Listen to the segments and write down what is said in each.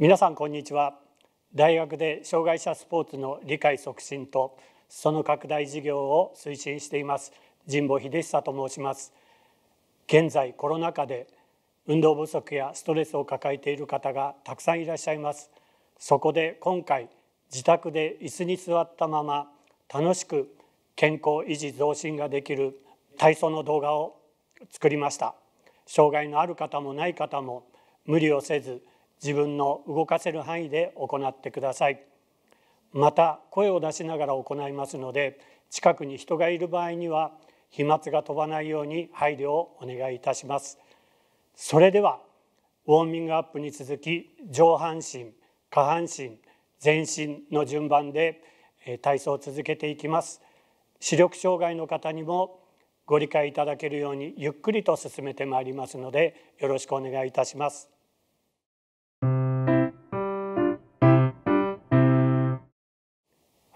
皆さんこんにちは大学で障害者スポーツの理解促進とその拡大事業を推進しています神保秀久と申します現在コロナ禍で運動不足やストレスを抱えている方がたくさんいらっしゃいますそこで今回自宅で椅子に座ったまま楽しく健康維持増進ができる体操の動画を作りました障害のある方もない方も無理をせず自分の動かせる範囲で行ってくださいまた声を出しながら行いますので近くに人がいる場合には飛沫が飛ばないように配慮をお願いいたしますそれではウォーミングアップに続き上半身下半身全身の順番で体操を続けていきます視力障害の方にもご理解いただけるようにゆっくりと進めてまいりますのでよろしくお願いいたします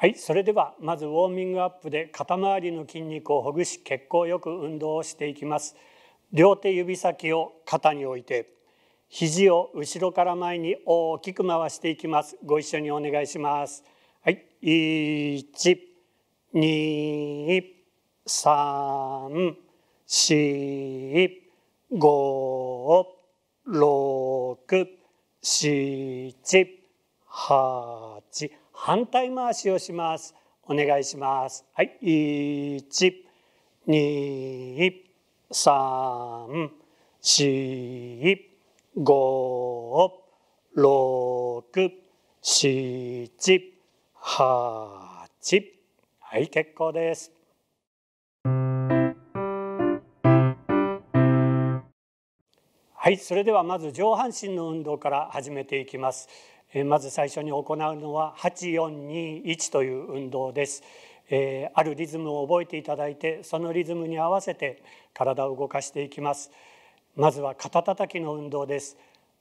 はい、それではまずウォーミングアップで肩周りの筋肉をほぐし血行よく運動をしていきます両手指先を肩に置いて肘を後ろから前に大きく回していきますご一緒にお願いしますはい、1、2、3、4、5、6、7、8反対回しをしますお願いしますはい一二三四五六七八はい結構ですはいそれではまず上半身の運動から始めていきますまず最初に行うのは8421という運動です。えあるリズムを覚えていただいてそのリズムに合わせて体を動かしていきますまずは肩たたきの運動です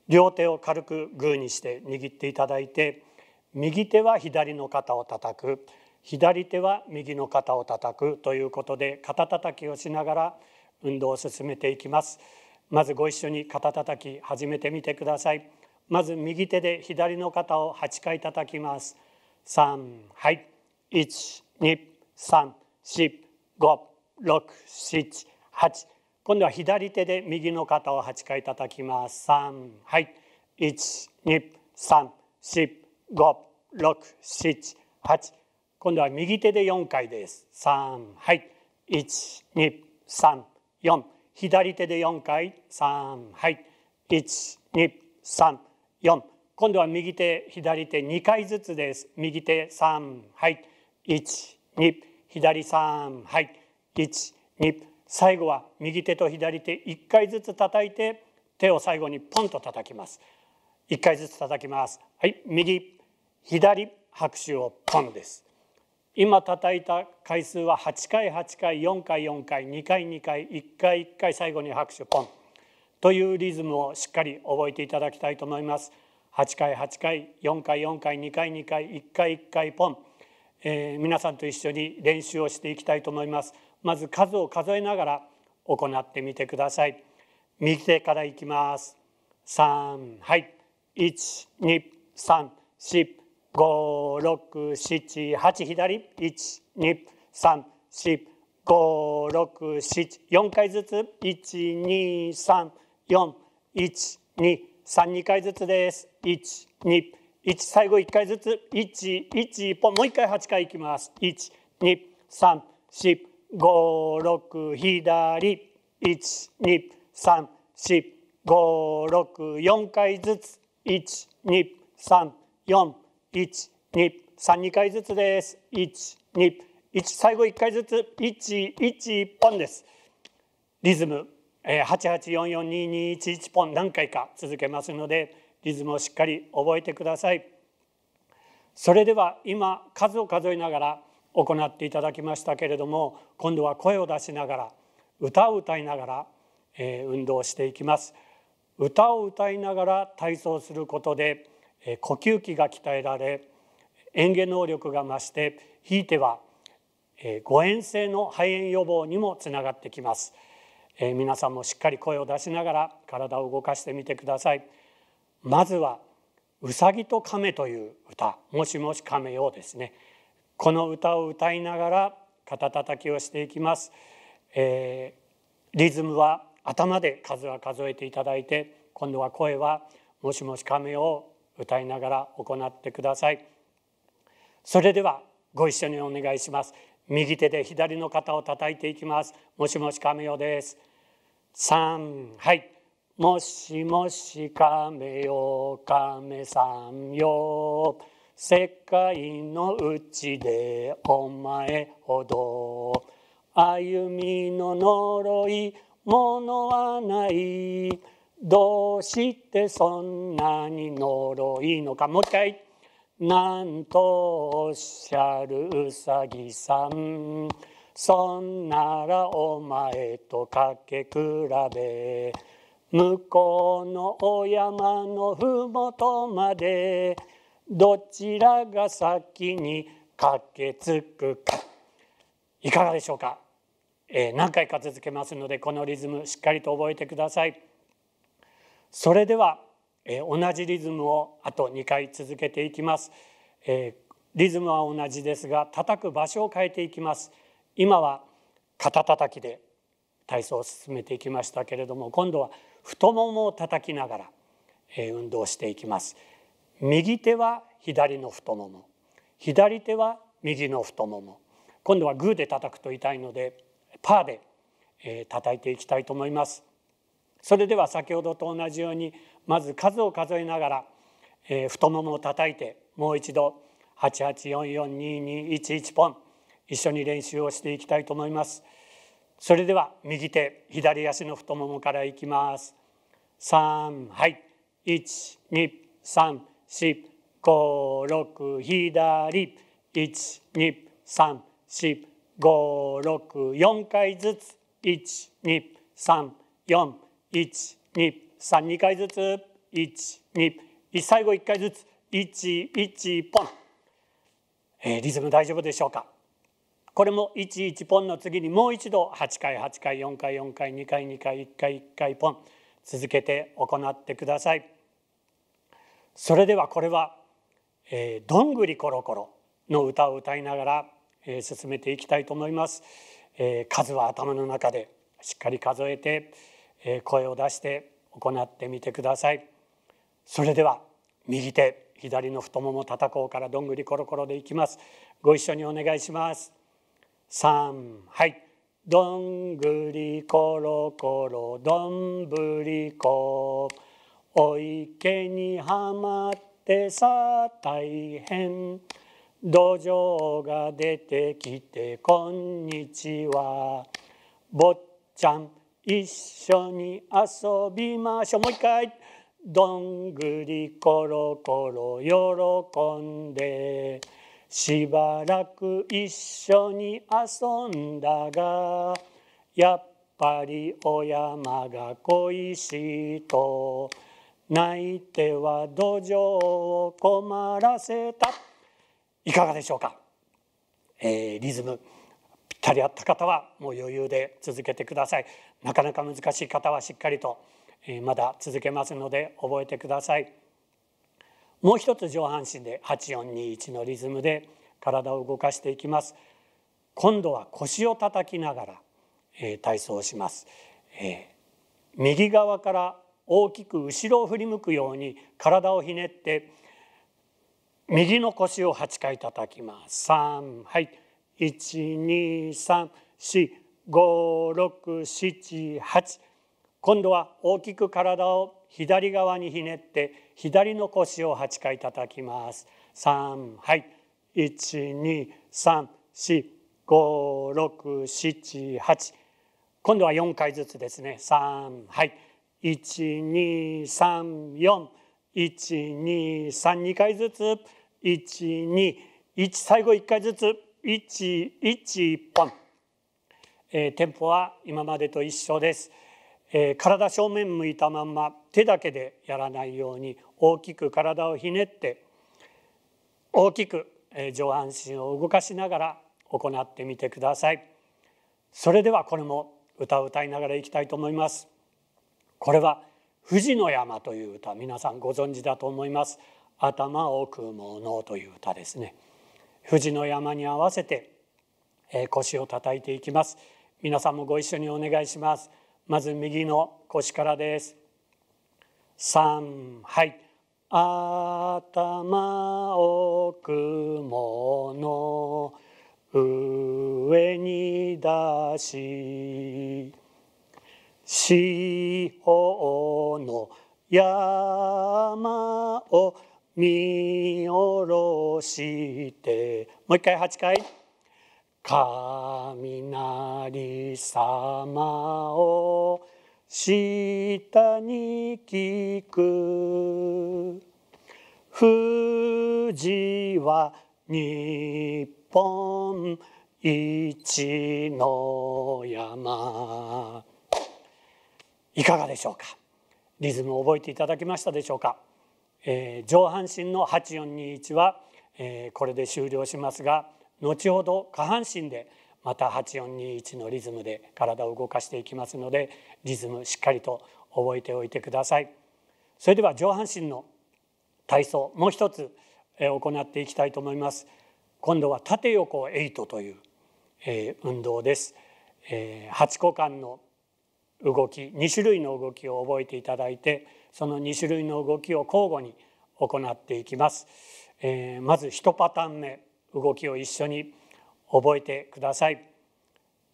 両手を軽くグーにして握っていただいて右手は左の肩を叩く左手は右の肩を叩くということで肩たたきをしながら運動を進めていきますまずご一緒に肩たたき始めてみてくださいまず右手で左の肩を8回叩きます三、はい一、二、三、四、五、六、七、八。今度は左手で右の肩を8回叩きます三、はい一、二、三、四、五、六、七、八。今度は右手で4回です三、はい一、二、三、四。左手で4回三、はい123四。今度は右手左手二回ずつです右手三はい一二左三はい一二最後は右手と左手一回ずつ叩いて手を最後にポンと叩きます一回ずつ叩きますはい右左拍手をポンです今叩いた回数は八回八回四回四回二回二回一回一回最後に拍手ポンというリズムをしっかり覚えていただきたいと思います。8回8回4回4回2回2回1回1回ポン、えー、皆さんと一緒に練習をしていきたいと思います。まず数を数えながら行ってみてください。右手からいきます。3はい1234567左1234567 4回ずつ123 4123回ずつです121最後1回ずつ111本もう1回8回いきます123456左123456回ずつ一二三四一二三二回ずつです一二一最後一回ずつ一一1本ですリズム88442211本何回か続けますのでリズムをしっかり覚えてくださいそれでは今数を数えながら行っていただきましたけれども今度は声を出しながら歌を歌いながら、え運動していきます歌を歌いながら体操することで、え呼吸器が鍛えられ嚥下能力が増してひいては誤嚥、性の肺炎予防にもつながってきます。え皆さんもしっかり声を出しながら体を動かしてみてくださいまずはうさぎと亀という歌もしもし亀よですねこの歌を歌いながら肩たたきをしていきます、えー、リズムは頭で数は数えていただいて今度は声はもしもし亀を歌いながら行ってくださいそれではご一緒にお願いします右手で左の肩を叩いていきますもしもし亀よです3はいもしもし亀よ亀さんよ世界のうちでお前ほど歩みの呪いものはないどうしてそんなに呪いのかもう一回なんとおっしゃるうさぎさんそんならお前とかけ比べ向こうのお山のふもとまでどちらが先に駆けつくかいかがでしょうか、えー、何回か続けますのでこのリズムしっかりと覚えてください。それではえー、同じリズムをあと2回続けていきます、えー、リズムは同じですが叩く場所を変えていきます今は肩叩きで体操を進めていきましたけれども今度は太ももを叩きながら、えー、運動していきます右手は左の太もも左手は右の太もも今度はグーで叩くと痛いのでパーで、えー、叩いていきたいと思いますそれでは先ほどと同じようにまず数を数えながら、えー、太ももを叩いてもう一度88442211ポン一緒に練習をしていきたいと思います。それでは右手左足の太ももからいきます。3はい12345左1234564回ずつ1 2 3 4 1232回ずつ121最後1回ずつ11ポン、えー、リズム大丈夫でしょうかこれも11ポンの次にもう一度8回8回4回4回2回2回1回1回ポン続けて行ってくださいそれではこれは、えー、どんぐりころころの歌を歌いながら、えー、進めていきたいと思います、えー、数は頭の中でしっかり数えて声を出して行ってみてくださいそれでは右手左の太もも叩こうからどんぐりコロコロでいきますご一緒にお願いします3はいどんぐりころころどんぶりこお池にはまってさ大変土壌が出てきてこんにちは坊ちゃん一緒に遊びましょうもう一回どんぐりころころ喜んでしばらく一緒に遊んだがやっぱりお山が恋しいと泣いては土壌を困らせたいかがでしょうか、えー、リズムぴったり合った方はもう余裕で続けてください。なかなか難しい方はしっかりとまだ続けますので覚えてくださいもう一つ上半身で8421のリズムで体を動かしていきます今度は腰を叩きながら、え体操をします、え右側から大きく後ろを振り向くように体をひねって右の腰を8回叩きます3はい1 2 3 4五六七八。今度は大きく体を左側にひねって左の腰を8回叩きます3はい12345678今度は4回ずつですね3はい1234123回ずつ121最後1回ずつ11ポンえテンポは今までと一緒です、え体正面向いたまんま手だけでやらないように大きく体をひねって大きく、え上半身を動かしながら行ってみてくださいそれではこれも歌を歌いながらいきたいと思いますこれは富士の山という歌皆さんご存知だと思います頭を組むのという歌ですね富士の山に合わせて腰を叩いていきます皆さんもご一緒にお願いしますまず右の腰からです三はい頭を雲の上に出し四方の山を見下ろしてもう一回八回。雷様を下に聞く富士は日本一の山いかがでしょうかリズムを覚えていただけましたでしょうか、えー、上半身の8421は、えー、これで終了しますが「後ほど下半身でまた8421のリズムで体を動かしていきますのでリズムしっかりと覚えておいてくださいそれでは上半身の体操もう一つ行っていきたいと思います今度は縦横8という、え運動です、え8股間の動き2種類の動きを覚えていただいてその2種類の動きを交互に行っていきます、えまず1パターン目動きを一緒に覚えてください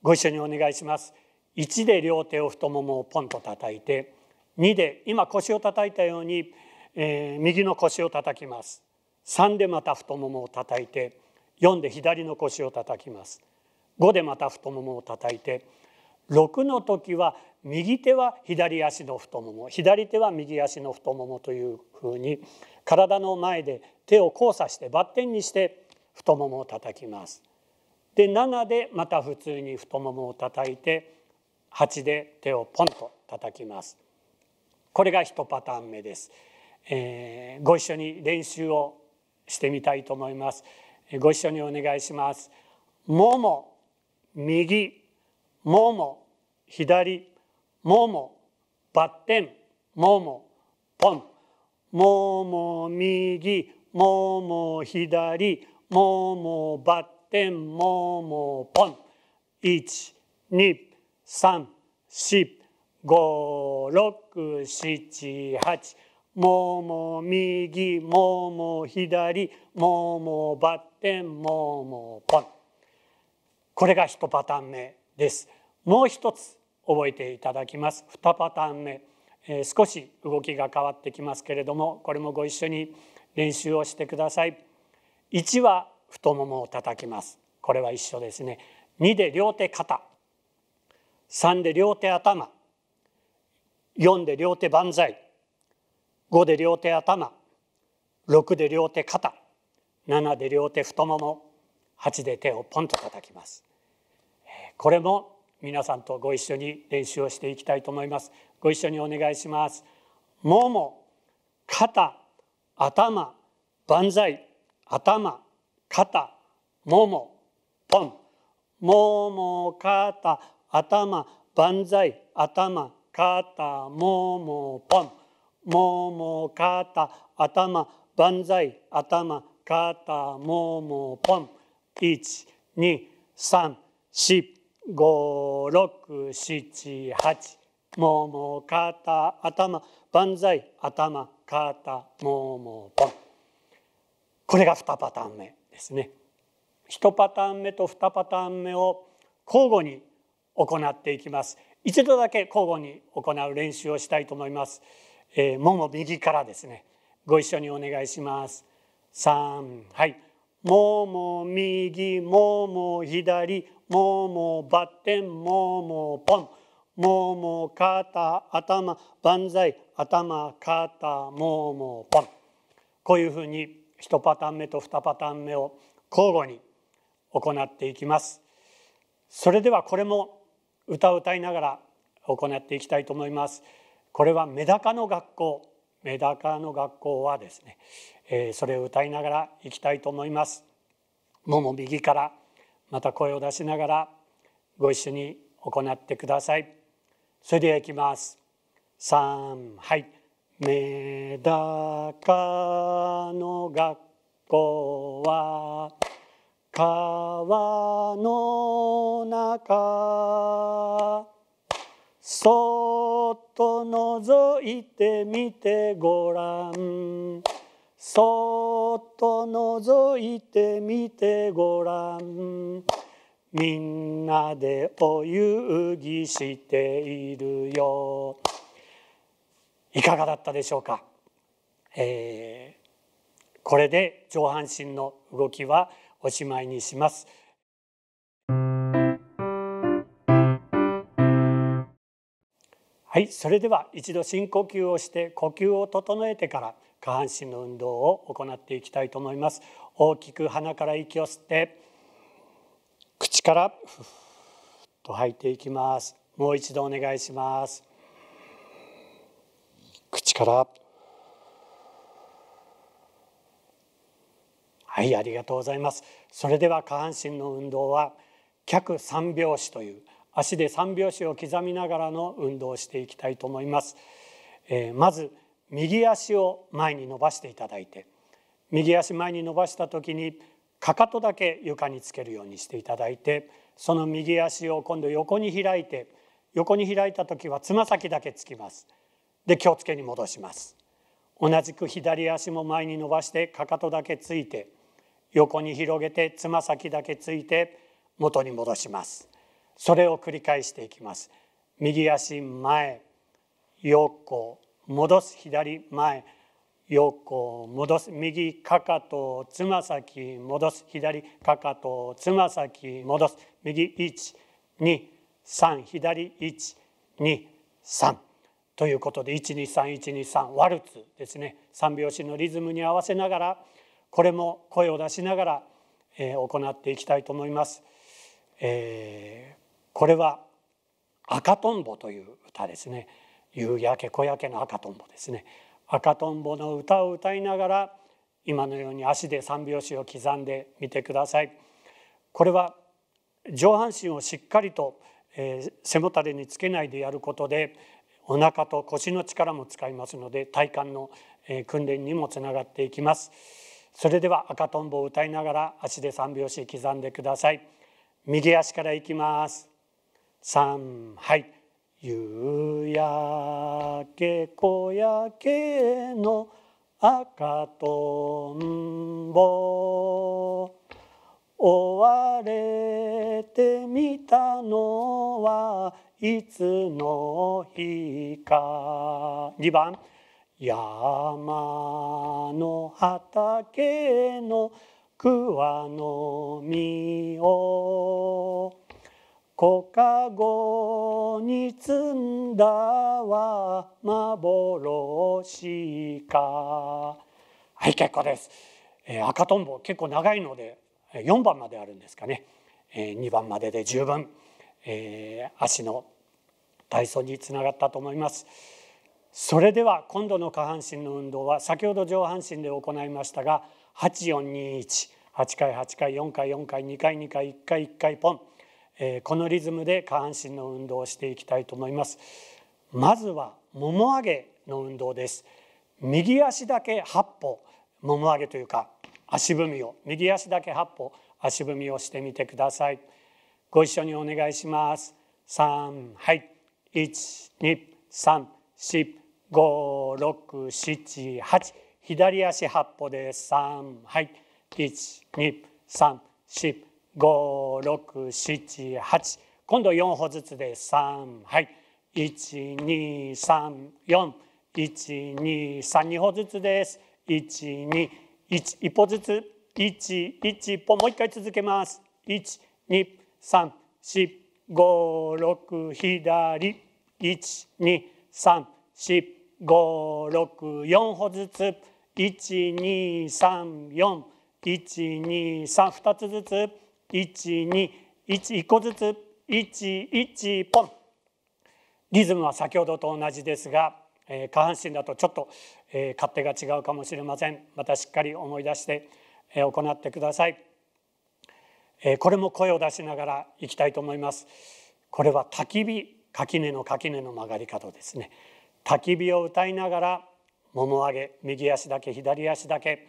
ご一緒にお願いします1で両手を太ももをポンと叩いて2で今腰を叩いたように、えー、右の腰を叩きます3でまた太ももを叩いて4で左の腰を叩きます5でまた太ももを叩いて6の時は右手は左足の太もも左手は右足の太ももというふうに体の前で手を交差してバッテンにして太ももを叩きますで7でまた普通に太ももを叩いて8で手をポンと叩きますこれが1パターン目です、えー、ご一緒に練習をしてみたいと思いますご一緒にお願いしますもも右もも左ももバッテンももポンもも右もも左ももバッテンももポン1 2 3 4 5 6 7 8もも右もも左ももバッテンももポンこれが一パターン目ですもう一つ覚えていただきます二パターン目、えー、少し動きが変わってきますけれどもこれもご一緒に練習をしてください1は太ももを叩きますこれは一緒ですね2で両手肩3で両手頭4で両手万歳5で両手頭6で両手肩7で両手太もも8で手をポンと叩きますこれも皆さんとご一緒に練習をしていきたいと思いますご一緒にお願いしますもも肩頭万歳頭肩ももポンもも肩頭万歳頭肩ももポンもも肩頭万歳頭肩ももポン一二三四五六七八もも肩頭万歳頭肩ももポンこれが2パターン目ですね。1パターン目と2パターン目を交互に行っていきます。一度だけ交互に行う練習をしたいと思います。えー、もも右からですね。ご一緒にお願いします。三はい。もも右もも左ももバッテンももポンもも肩頭万歳頭肩ももポンこういうふうに1パターン目と2パターン目を交互に行っていきますそれではこれも歌を歌いながら行っていきたいと思いますこれはメダカの学校メダカの学校はですね、えー、それを歌いながらいきたいと思いますもも右からまた声を出しながらご一緒に行ってくださいそれではいきます3はいメダカの学校は川の中そっと覗いてみてごらんそっと覗いてみてごらんみんなでお遊戯しているよいかがだったでしょうか、えー、これで上半身の動きはおしまいにします。はい、それでは一度深呼吸をして呼吸を整えてから下半身の運動を行っていきたいと思います。大きく鼻から息を吸って口からと吐いていきます。もう一度お願いします。からはいありがとうございますそれでは下半身の運動は脚三拍子という足で三拍子を刻みながらの運動をしていきたいと思います、えー、まず右足を前に伸ばしていただいて右足前に伸ばした時にかかとだけ床につけるようにしていただいてその右足を今度横に開いて横に開いた時はつま先だけつきますで気をつけに戻します同じく左足も前に伸ばしてかかとだけついて横に広げてつま先だけついて元に戻しますそれを繰り返していきます右足前横戻す左前横戻す右かかとつま先戻す左かかとつま先戻す右123左123ということで123123ワルツですね三拍子のリズムに合わせながらこれも声を出しながら、えー、行っていきたいと思います。えー、これは赤とんぼという歌ですね夕焼け小焼けの赤とんぼですね赤とんぼの歌を歌いながら今のように足で三拍子を刻んでみてくださいこれは上半身をしっかりと、えー、背もたれにつけないでやることでお腹と腰の力も使いますので体幹の訓練にもつながっていきますそれでは赤とんぼを歌いながら足で3拍子刻んでください右足からいきます3はい夕焼け小焼けの赤とんぼ追われてみたのはいつの日か2番山の畑の桑の実を小籠に積んだは幻かはい結構です、えー、赤とんぼ結構長いので4番まであるんですかね、えー、2番までで十分。えー、足の体操につながったと思います。それでは今度の下半身の運動は先ほど上半身で行いましたが8421 8回8回4回4回2回2回1回1回ポン、えー、このリズムで下半身の運動をしていきたいと思いますまずはもも上げの運動です右足だけ8歩もも上げというか足踏みを右足だけ8歩足踏みをしてみてください。ご一緒にお願いします三、はい一、二、三、四、五、六、七、八。左足八歩で三、はい一、二、三、四、五、六、七、八。今度四歩ずつで三、はい一、二、三、四。一、二、三、二歩ずつです一、二、一、一歩ずつ一、一歩もう一回続けます一、二。三四五六左、一二三四五六四歩ずつ、一二三四一二三二つずつ、一二一一個ずつ、一一ポン。リズムは先ほどと同じですが、えー、下半身だとちょっと、えー、勝手が違うかもしれませんまたしっかり思い出して、えー、行ってください。えこれも声を出しながらいきたいと思いますこれは焚き火垣根の垣根の曲がり角ですね焚き火を歌いながらもも上げ右足だけ左足だけ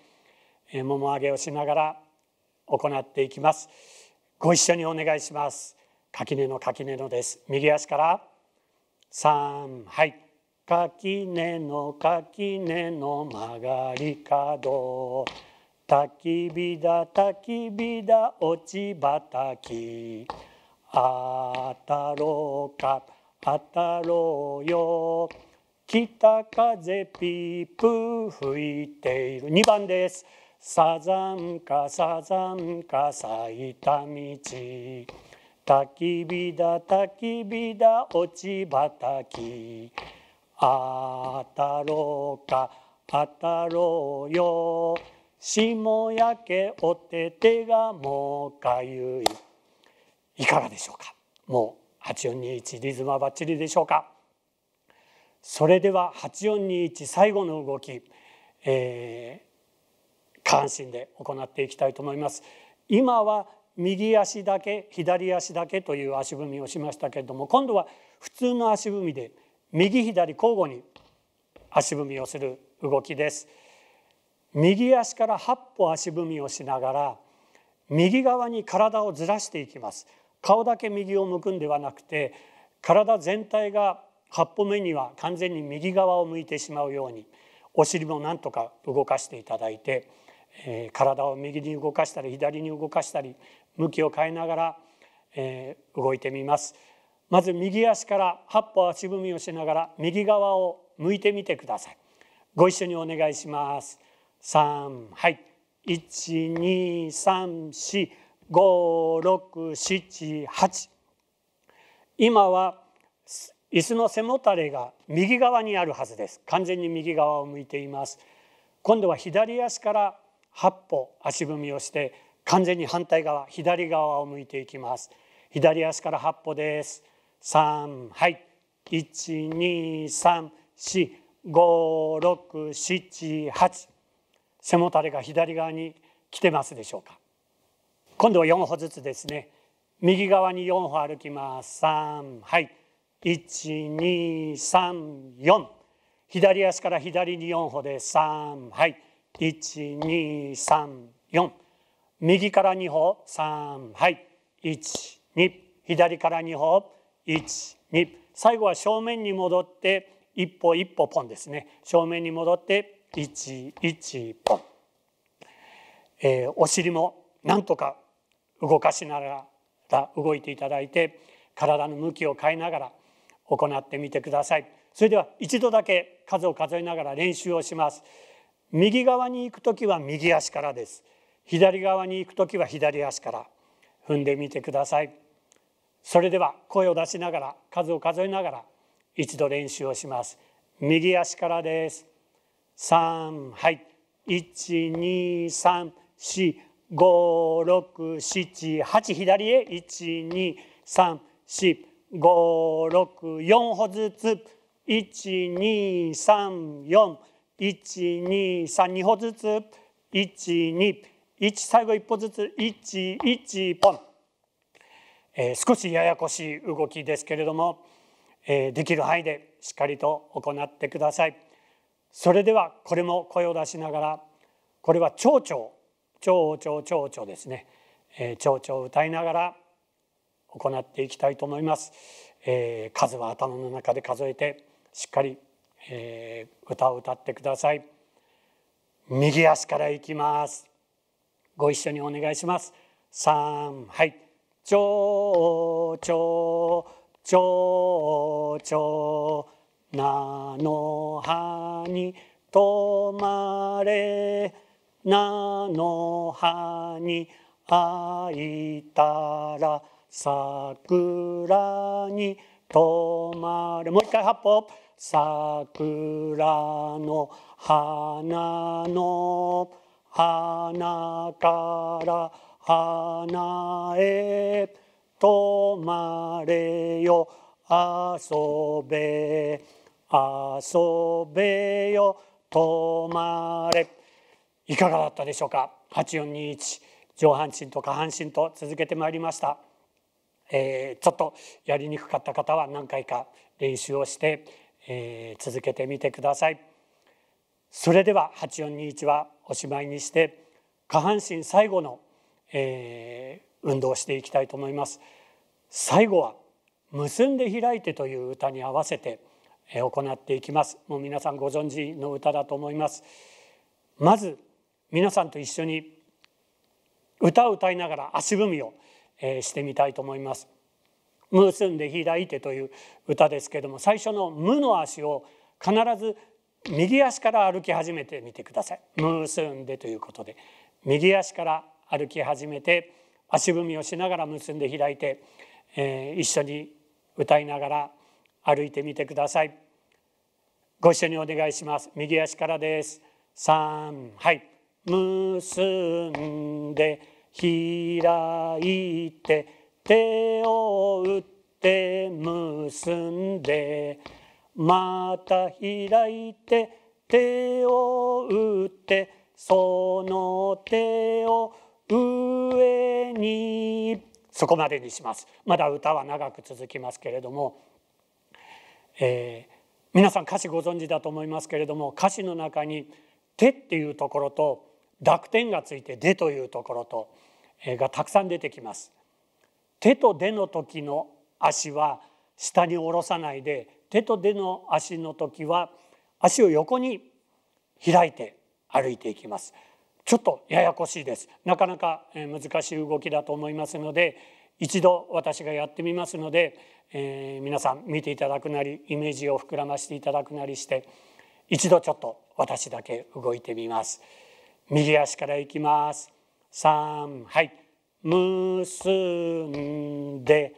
もも上げをしながら行っていきますご一緒にお願いします垣根の垣根のです右足から三はい垣根の垣根の曲がり角焚き火だ焚き火だ落ち葉たきあたろうかあたろうよ北風ピープ吹いている2番ですサザンカサザンカ咲いた道焚き火だ焚き火だ落ち葉たきあたろうかあたろうよ霜焼けおててがもうかゆいいかがでしょうかもう8421リズムはバッチリでしょうかそれでは8421最後の動き、えー、下半身で行っていきたいと思います今は右足だけ左足だけという足踏みをしましたけれども今度は普通の足踏みで右左交互に足踏みをする動きです。右足から8歩足踏みをしながら右側に体をずらしていきます顔だけ右を向くんではなくて体全体が8歩目には完全に右側を向いてしまうようにお尻もなんとか動かしていただいて、えー、体を右に動かしたり左に動かしたり向きを変えながら、えー、動いてみますまず右足から8歩足踏みをしながら右側を向いてみてくださいご一緒にお願いします三はい一二三四五六七八今は椅子の背もたれが右側にあるはずです完全に右側を向いています今度は左足から八歩足踏みをして完全に反対側左側を向いていきます左足から八歩です三はい一二三四五六七八背もたれが左側に来てますでしょうか今度は4歩ずつですね右側に4歩歩きます3はい1234左足から左に4歩で3はい1234右から2歩3はい12左から2歩12最後は正面に戻って一歩一歩ポンですね正面に戻って11本、えー、お尻もなんとか動かしながら動いていただいて体の向きを変えながら行ってみてくださいそれでは一度だけ数を数えながら練習をします右側に行く時は右足からです左側に行く時は左足から踏んでみてくださいそれでは声を出しながら数を数えながら一度練習をします右足からです3はい1234567左へ1234564歩ずつ1234123歩ずつ121最後一歩ずつ11ポン、えー、少しややこしい動きですけれども、えー、できる範囲でしっかりと行ってください。それではこれも声を出しながらこれは蝶々蝶々蝶々ですね、えー、蝶々を歌いながら行っていきたいと思います、えー、数は頭の中で数えてしっかり、えー、歌を歌ってください右足からいきますご一緒にお願いします三はい蝶々蝶々菜の葉にとまれ菜の葉にあいたら桜にとまれもう一回八方桜の花の花から花へとまれよ遊べ遊べよ止まれいかがだったでしょうか8421上半身と下半身と続けてまいりました、えー、ちょっとやりにくかった方は何回か練習をして、えー、続けてみてくださいそれでは8421はおしまいにして下半身最後の、えー、運動をしていきたいと思います最後は結んで開いてという歌に合わせて行っていきますもう皆さんご存知の歌だと思いますまず皆さんと一緒に歌を歌いながら足踏みをしてみたいと思います「無すんで開いて」という歌ですけれども最初の「無」の足を必ず右足から歩き始めてみてください「結んで」ということで右足から歩き始めて足踏みをしながら結んで開いて、えー、一緒に歌いながら歩いてみてくださいご一緒にお願いします右足からです3はい結んで開いて手を打って結んでまた開いて手を打ってその手を上にそこまでにしますまだ歌は長く続きますけれどもえー、皆さん歌詞ご存知だと思いますけれども歌詞の中に「手」っていうところと濁点がついて「で」というところと、えー、がたくさん出てきます。手と手の時の足は下に下ろさないで手と手の足の時は足を横に開いて歩いていきますちょっとややこしいですなかなか難しい動きだと思いますので一度私がやってみますのでえー、皆さん見ていただくなりイメージを膨らましていただくなりして一度ちょっと私だけ動いてみます。右足からいきます。3はい結んで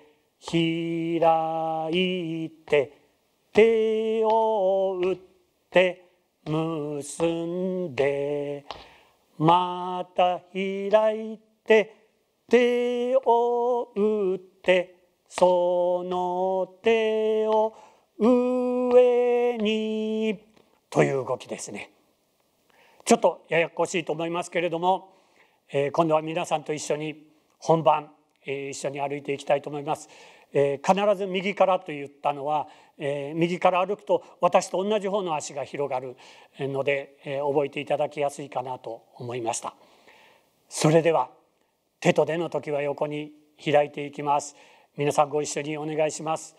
開いて手を打って結んでまた開いて手を打ってその手を上にという動きですねちょっとややこしいと思いますけれども、えー、今度は皆さんと一緒に本番、えー、一緒に歩いていきたいと思います、えー、必ず右からと言ったのは、え右から歩くと私と同じ方の足が広がるので、え覚えていただきやすいかなと思いましたそれでは手と手の時は横に開いていきます皆さんご一緒にお願いします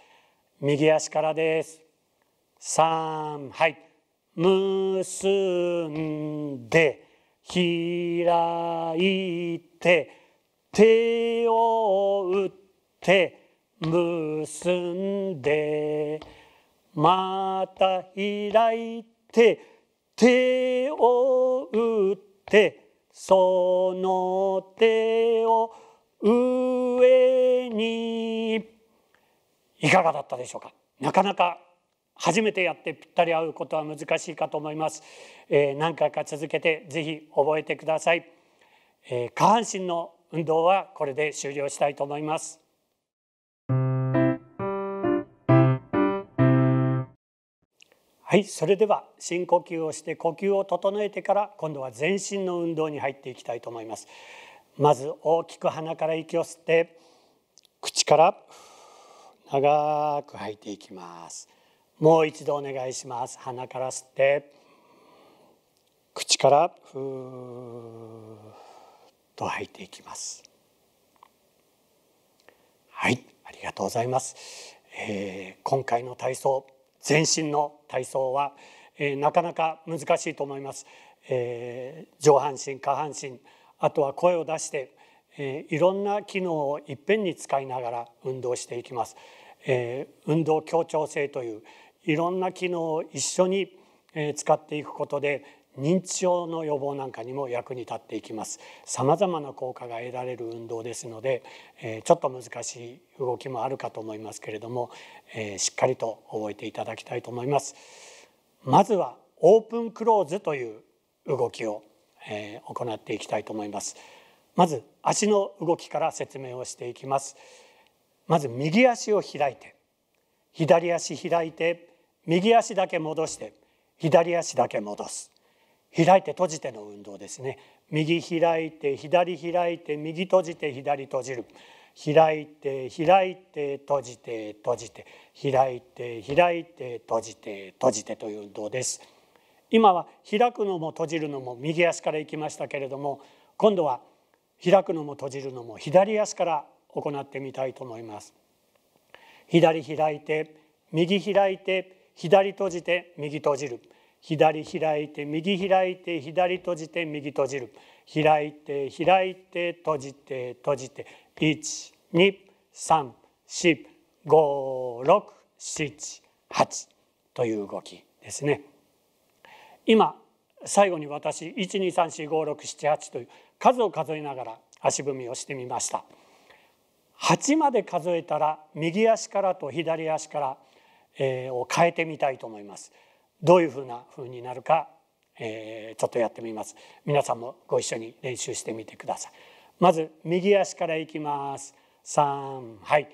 右足からです3はい結んで開いて手を打って結んでまた開いて手を打ってその手を上にいかがだったでしょうかなかなか初めてやってぴったり合うことは難しいかと思います、えー、何回か続けてぜひ覚えてください、えー、下半身の運動はこれで終了したいと思いますはいそれでは深呼吸をして呼吸を整えてから今度は全身の運動に入っていきたいと思いますまず大きく鼻から息を吸って口から長く吐いていきますもう一度お願いします鼻から吸って口からふーっと吐いていきますはいありがとうございます、えー、今回の体操全身の体操は、えー、なかなか難しいと思います、えー、上半身下半身あとは声を出して、えー、いろんな機能をいっぺんに使いながら運動していきます。えー、運動協調性といういろんな機能を一緒にえ使っていくことで認知症の予防なんかにも役に立っていきますさまざまな効果が得られる運動ですので、えー、ちょっと難しい動きもあるかと思いますけれども、えー、しっかりと覚えていただきたいと思いますまずはオープンクローズという動きをえー、行っていきたいと思いますまず足の動きから説明をしていきますまず右足を開いて左足開いて右足だけ戻して左足だけ戻す開いて閉じての運動ですね右開いて左開いて右閉じて左閉じる開いて開いて閉じて閉じて開いて開いて閉じて閉じてという運動です今は開くのも閉じるのも右足から行きましたけれども今度は開くのも閉じるのも左足から行ってみたいと思います左開いて右開いて左閉じて右閉じる左開いて右開いて左閉じて右閉じる開いて開いて閉じて閉じて一二三四五六七八という動きですね。今最後に私12345678という数を数えながら足踏みをしてみました8まで数えたら右足からと左足から、えー、を変えてみたいと思いますどういうふうな風になるか、えー、ちょっとやってみます皆さんもご一緒に練習してみてくださいまず右足からいきます3はい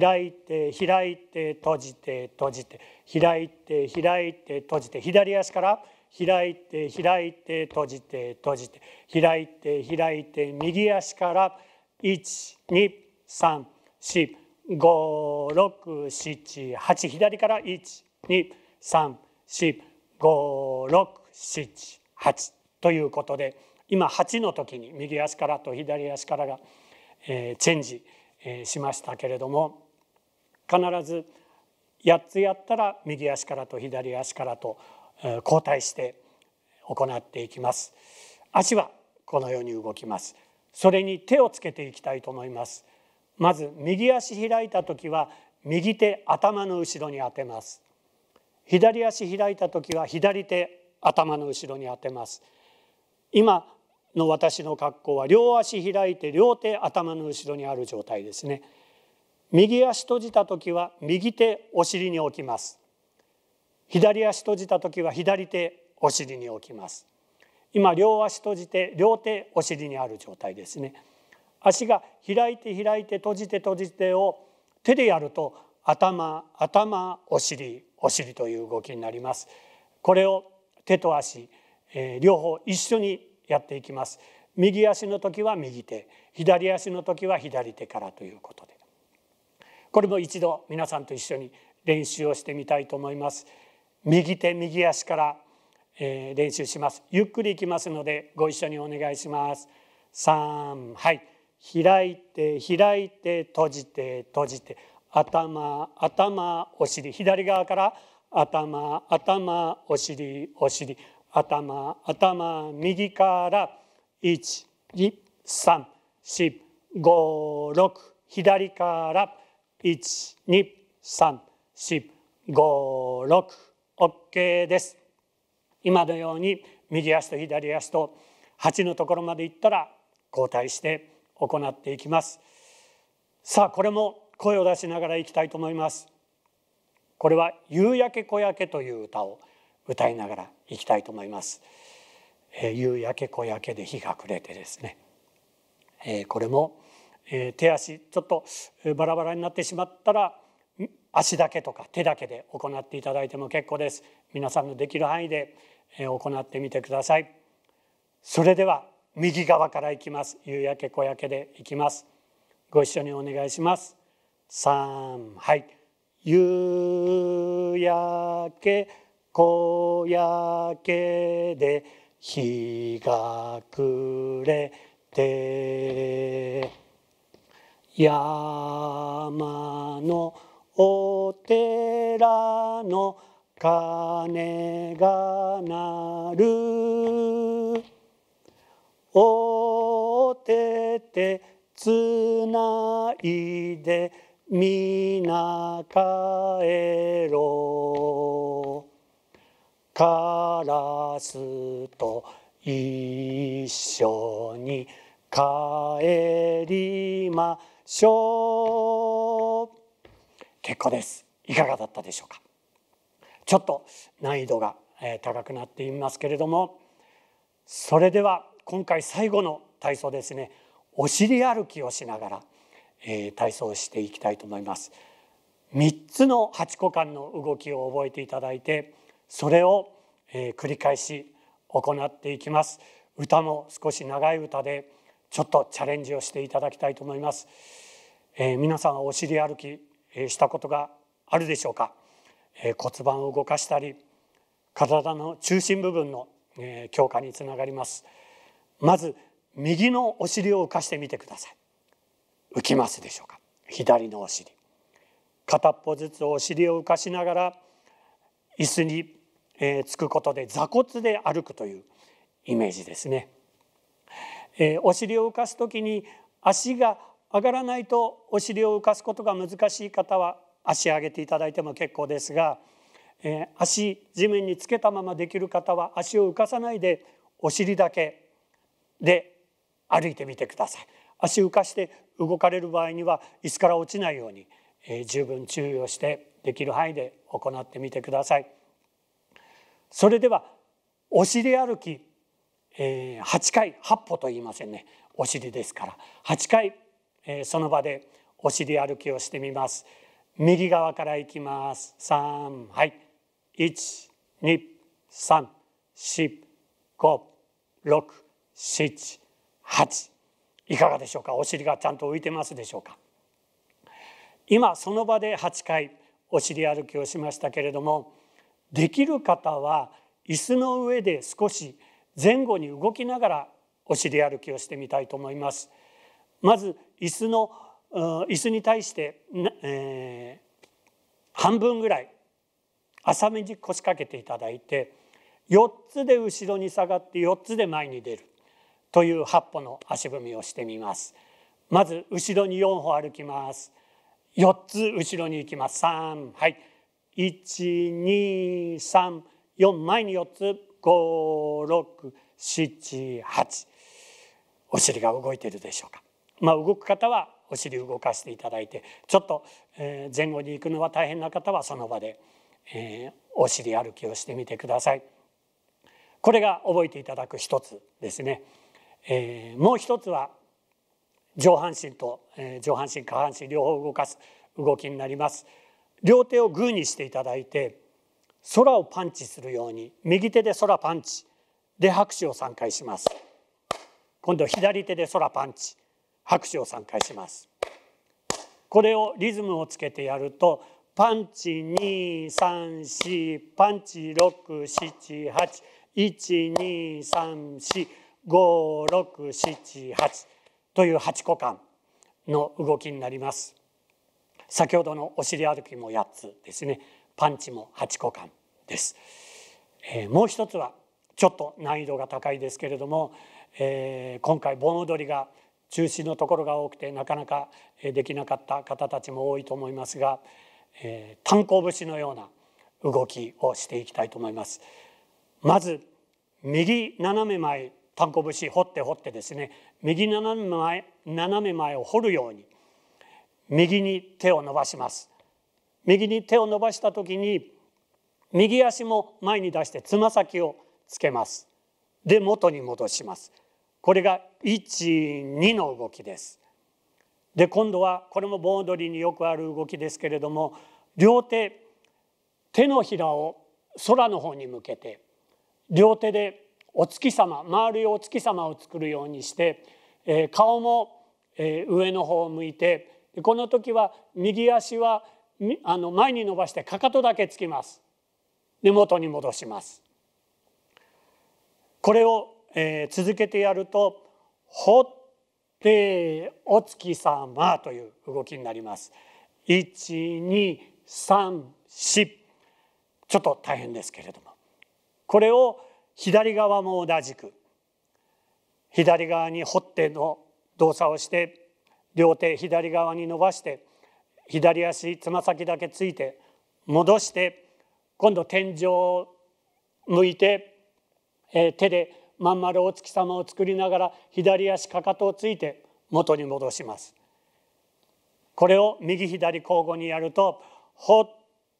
開いて開いて閉じて閉じて開いて開いて閉じて左足から「開いて開いて閉じて閉じて開いて開いて右足から1 2 3 4 5 6 7 8左から1 2 3 4 5 6 7 8ということで今8の時に右足からと左足からが、えチェンジ、えしましたけれども必ず8つやったら右足からと左足からと。交代して行っていきます足はこのように動きますそれに手をつけていきたいと思いますまず右足開いた時は右手頭の後ろに当てます左足開いた時は左手頭の後ろに当てます今の私の格好は両足開いて両手頭の後ろにある状態ですね右足閉じた時は右手お尻に置きます左足閉じた時は左手お尻に置きます今両足閉じて両手お尻にある状態ですね足が開いて開いて閉じて閉じてを手でやると頭頭お尻お尻という動きになりますこれを手と足、えー、両方一緒にやっていきます右足の時は右手左足の時は左手からということでこれも一度皆さんと一緒に練習をしてみたいと思います右手右足から練習しますゆっくりいきますのでご一緒にお願いします3はい開いて開いて閉じて閉じて頭頭お尻左側から頭頭お尻お尻頭頭右から123456左から123456 OK です。今のように右足と左足と8のところまでいったら交代して行っていきます。さあこれも声を出しながらいきたいと思います。これは「夕焼け小焼け」という歌を歌いながらいきたいと思います。えー、夕焼け小焼けで日が暮れてですね、えー、これも、えー、手足ちょっとバラバラになってしまったら足だけとか手だけで行っていただいても結構です皆さんのできる範囲で行ってみてくださいそれでは右側からいきます夕焼け小焼けでいきますご一緒にお願いします三はい夕焼け小焼けで日が暮れて山のお寺の鐘が鳴るおててつないでみな帰ろうカラスと一緒に帰りましょう結果ですいかがだったでしょうかちょっと難易度が高くなっていますけれどもそれでは今回最後の体操ですねお尻歩きをしながら、え体操していきたいと思います3つの8個間の動きを覚えていただいてそれを、え繰り返し行っていきます歌も少し長い歌でちょっとチャレンジをしていただきたいと思います、えー、皆さんお尻歩きしたことがあるでしょうか骨盤を動かしたり体の中心部分の強化につながりますまず右のお尻を浮かしてみてください浮きますでしょうか左のお尻片っぽずつお尻を浮かしながら椅子につくことで座骨で歩くというイメージですねお尻を浮かす時に足が上がらないとお尻を浮かすことが難しい方は足上げていただいても結構ですが、えー、足地面につけたままできる方は足を浮かさないでお尻だけで歩いてみてください足浮かして動かれる場合には椅子から落ちないように、えー、十分注意をしてできる範囲で行ってみてくださいそれではお尻歩き、えー、8回8歩と言いませんねお尻ですから8回その場でお尻歩きをしてみます右側から行きます3はい1234567いかがでしょうかお尻がちゃんと浮いてますでしょうか今その場で8回お尻歩きをしましたけれどもできる方は椅子の上で少し前後に動きながらお尻歩きをしてみたいと思います。まず椅子の椅子に対して、えー、半分ぐらい浅めに腰掛けていただいて4つで後ろに下がって4つで前に出るという8歩の足踏みをしてみます。まず後ろに4歩歩きます。4つ後ろに行きます。3はい。1234前に4つ5678お尻が動いているでしょうか。まあ、動く方はお尻を動かしていただいてちょっと前後に行くのは大変な方はその場で、お尻歩きをしてみてください。これが覚えていただく一つですね。えー、もう一つは上半身と、えー、上半身下半身両方動かす動きになります。両手をグーにしていただいて空をパンチするように右手で空パンチで拍手を3回します。今度左手で空パンチ。拍手を3回しますこれをリズムをつけてやるとパンチ234パンチ67812345678という8個間の動きになります先ほどのお尻歩きも8つですねパンチも8個間です、えー、もう一つはちょっと難易度が高いですけれども、えー、今回盆踊りが中心のところが多くてなかなかできなかった方たちも多いと思いますが、えー、炭鉱節のような動きをしていきたいと思います。まず右斜め前炭鉱節掘って掘ってですね右斜め前斜め前を掘るように右に手を伸ばします。右に手を伸ばした時に右足も前に出してつま先をつけます。で元に戻します。これが12の動きです。で今度はこれも盆踊りによくある動きですけれども両手手のひらを空の方に向けて両手でお月様丸いお月様を作るようにして、えー、顔も、えー、上の方を向いてこの時は右足はあの前に伸ばしてかかとだけつきます。根元に戻します。これをえー、続けてやると「ほってお月様」という動きになります。ちょっと大変ですけれどもこれを左側も同じく左側に掘っての動作をして両手左側に伸ばして左足つま先だけついて戻して今度天井を向いて、えー、手でまん丸お月様を作りながら左足かかとをついて元に戻しますこれを右左交互にやると「ほっ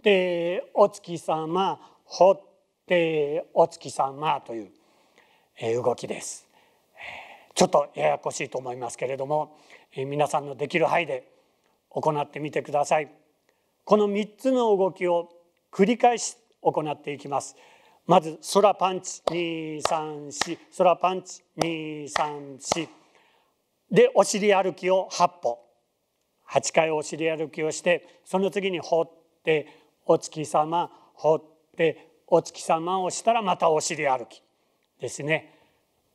てお月様ほってお月様」という動きですちょっとややこしいと思いますけれども皆さんのできる範囲で行ってみてくださいこの3つの動きを繰り返し行っていきます。まず空パンチ234空パンチ234でお尻歩きを8歩8回お尻歩きをしてその次に掘ってお月様掘ってお月様をしたらまたお尻歩きですね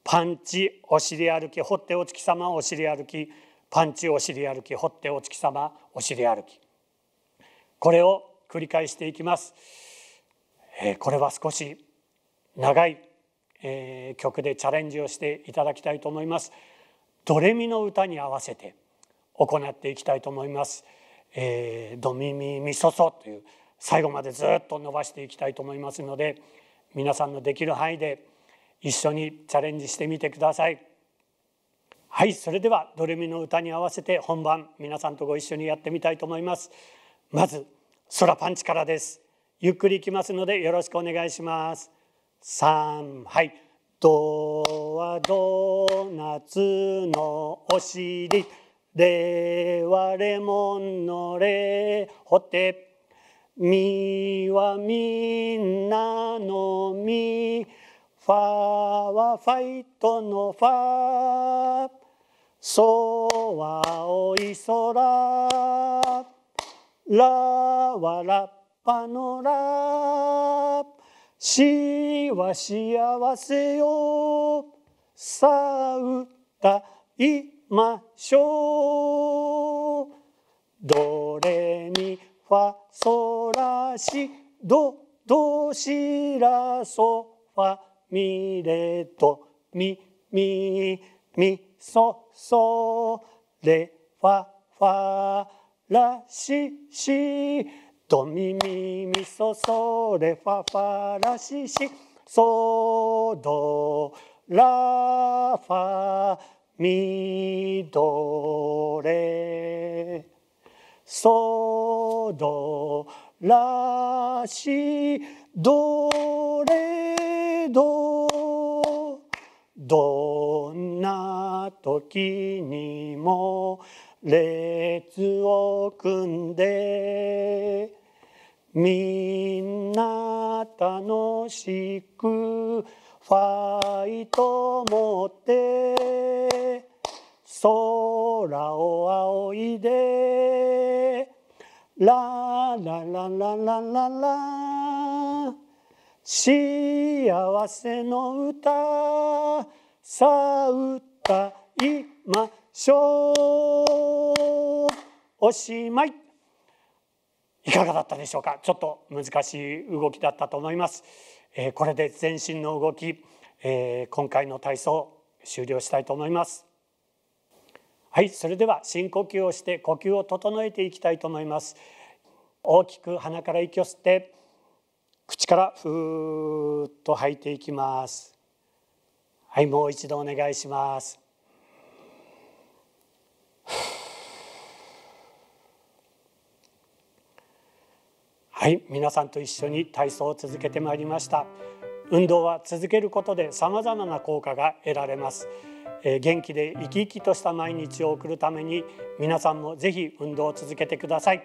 パンチお尻歩き掘ってお月様お尻歩きパンチお尻歩き掘ってお月様お尻歩きこれを繰り返していきます。えこれは少し長い、え曲でチャレンジをしていただきたいと思います。ドレミの歌に合わせて行っていきたいと思います。えー、ドミミミソソという最後までずっと伸ばしていきたいと思いますので皆さんのできる範囲で一緒にチャレンジしてみてください。はいそれではドレミの歌に合わせて本番皆さんとご一緒にやってみたいと思います。まず空パンチからです。ゆっくりいきますのでよろしくお願いします。三はい「ドはドーナツのお尻」「レはレモンのレホテ」「みはみんなのみ。ファはファイトのファ」「ソは青い空」「ラはラ」パのラしは幸せよさあ歌いましょうどれにファソラシドドシラソファミレトミミミソソレファファラシシドミミミソソレファファラシシソドラファミドレソドラシドレドどんな時にも列を組んでみんな楽しくファイト持って空を仰いでラララララララ幸せの歌さあ歌いましょうおしまいいかがだったでしょうかちょっと難しい動きだったと思います、えー、これで全身の動き、えー、今回の体操終了したいと思いますはいそれでは深呼吸をして呼吸を整えていきたいと思います大きく鼻から息を吸って口からふーっと吐いていきますはいもう一度お願いしますはい皆さんと一緒に体操を続けてまいりました運動は続けることで様々な効果が得られますえ元気で生き生きとした毎日を送るために皆さんもぜひ運動を続けてください。